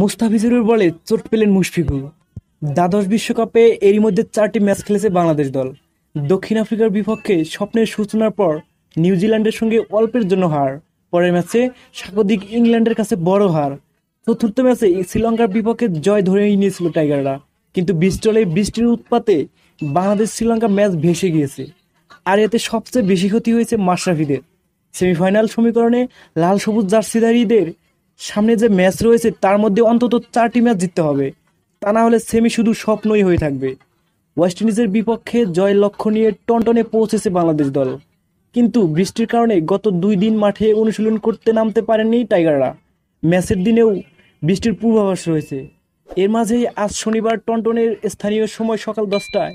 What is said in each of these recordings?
মুস্তাফিজুরের বলে চোট পেলেন মুশফিকুল দ্বাদশ বিশ্বকাপে এরই মধ্যে চারটি ম্যাচ খেলেছে বাংলাদেশ দল দক্ষিণ আফ্রিকার বিপক্ষে স্বপ্নের সূচনার পর নিউজিল্যান্ডের সঙ্গে অল্পের জন্য হার পরের ম্যাচে স্বাগতিক ইংল্যান্ডের কাছে বড় হার চতুর্থ ম্যাচে শ্রীলঙ্কার বিপক্ষে জয় ধরে নিয়েছিল টাইগাররা কিন্তু বিস্টলে বৃষ্টির উৎপাতে বাংলাদেশ শ্রীলঙ্কা ম্যাচ ভেসে গিয়েছে আর এতে সবচেয়ে বেশি ক্ষতি হয়েছে মাশরাফিদের সেমিফাইনাল সমীকরণে লাল সবুজ জার্সিধারীদের সামনে যে ম্যাচ রয়েছে তার মধ্যে অন্তত চারটি ম্যাচ জিততে হবে তা না হলে সেমি শুধু স্বপ্নই হয়ে থাকবে ওয়েস্ট ইন্ডিজের বিপক্ষে জয় লক্ষ্য নিয়ে টনটনে পৌঁছেছে বাংলাদেশ দল কিন্তু বৃষ্টির কারণে গত দুই দিন মাঠে অনুশীলন করতে নামতে পারেননি টাইগাররা ম্যাচের দিনেও বৃষ্টির পূর্বাভাস রয়েছে এর মাঝেই আজ শনিবার টনটনের স্থানীয় সময় সকাল দশটায়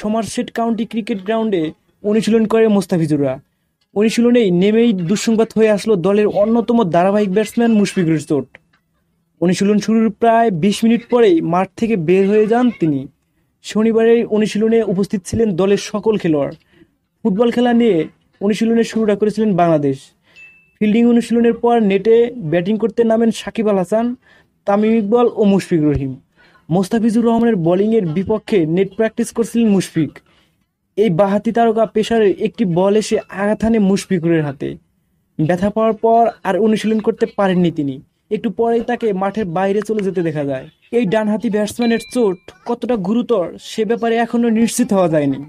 সমারসেট কাউন্টি ক্রিকেট গ্রাউন্ডে অনুশীলন করে মোস্তাফিজুররা অনুশীলনেই নেমেই দুঃসংবাদ হয়ে আসলো দলের অন্যতম ধারাবাহিক ব্যাটসম্যান মুশফিকুর চোট অনুশীলন শুরুর প্রায় বিশ মিনিট পরেই মাঠ থেকে বের হয়ে যান তিনি শনিবারের অনুশীলনে উপস্থিত ছিলেন দলের সকল খেলোয়াড় ফুটবল খেলা নিয়ে অনুশীলনের শুরুটা করেছিলেন বাংলাদেশ ফিল্ডিং অনুশীলনের পর নেটে ব্যাটিং করতে নামেন সাকিব আল হাসান তামিম ইকবল ও মুশফিক রহিম মোস্তাফিজুর রহমানের বোলিংয়ের বিপক্ষে নেট প্র্যাকটিস করছিলেন মুশফিক এই বাহাতি তারকা পেশারে একটি বল এসে আঘাত হানে মুশফিকুরের হাতে ব্যথা পাওয়ার পর আর অনুশীলন করতে পারেননি তিনি একটু পরেই তাকে মাঠের বাইরে চলে যেতে দেখা যায় এই ডানহাতি ব্যাটসম্যানের চোট কতটা গুরুতর সে ব্যাপারে এখনও নিশ্চিত হওয়া যায়নি